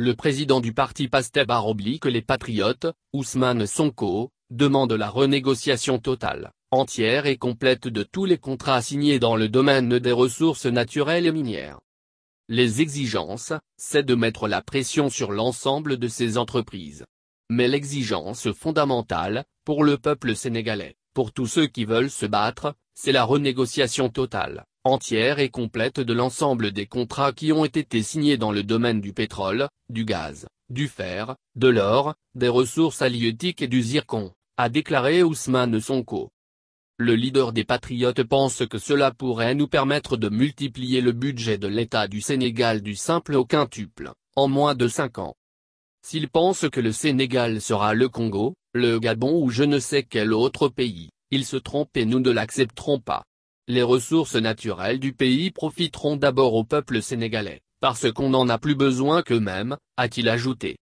Le président du parti Pasteb que les Patriotes, Ousmane Sonko, demande la renégociation totale, entière et complète de tous les contrats signés dans le domaine des ressources naturelles et minières. Les exigences, c'est de mettre la pression sur l'ensemble de ces entreprises. Mais l'exigence fondamentale, pour le peuple sénégalais, pour tous ceux qui veulent se battre, c'est la renégociation totale, entière et complète de l'ensemble des contrats qui ont été signés dans le domaine du pétrole, du gaz, du fer, de l'or, des ressources halieutiques et du zircon, a déclaré Ousmane Sonko. Le leader des patriotes pense que cela pourrait nous permettre de multiplier le budget de l'État du Sénégal du simple au quintuple, en moins de cinq ans. S'il pense que le Sénégal sera le Congo, le Gabon ou je ne sais quel autre pays, il se trompe et nous ne l'accepterons pas les ressources naturelles du pays profiteront d'abord au peuple sénégalais, parce qu'on n'en a plus besoin qu'eux-mêmes, a-t-il ajouté.